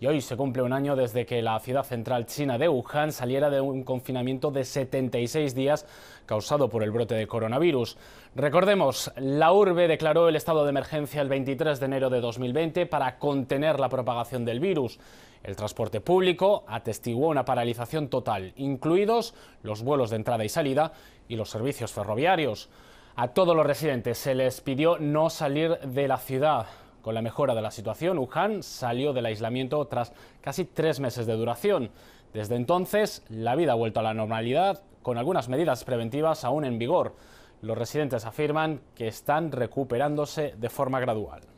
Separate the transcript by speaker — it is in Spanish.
Speaker 1: Y hoy se cumple un año desde que la ciudad central china de Wuhan saliera de un confinamiento de 76 días causado por el brote de coronavirus. Recordemos, la urbe declaró el estado de emergencia el 23 de enero de 2020 para contener la propagación del virus. El transporte público atestiguó una paralización total, incluidos los vuelos de entrada y salida y los servicios ferroviarios. A todos los residentes se les pidió no salir de la ciudad. Con la mejora de la situación, Wuhan salió del aislamiento tras casi tres meses de duración. Desde entonces, la vida ha vuelto a la normalidad, con algunas medidas preventivas aún en vigor. Los residentes afirman que están recuperándose de forma gradual.